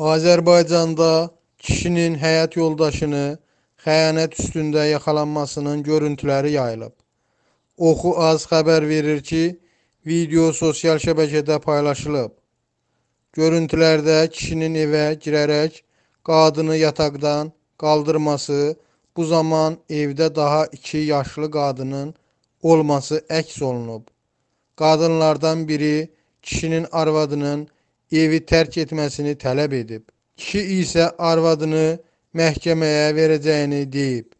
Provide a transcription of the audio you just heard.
Azərbaycanda kişinin həyat yoldaşını xəyanət üstündə yaxalanmasının görüntüləri yayılıb. Oxu az xəbər verir ki, video sosial şəbəkədə paylaşılıb. Görüntülərdə kişinin evə girərək qadını yataqdan qaldırması, bu zaman evdə daha 2 yaşlı qadının olması əks olunub. Qadınlardan biri kişinin arvadının evi tərk etməsini tələb edib. Kişi isə arvadını məhkəməyə verəcəyini deyib.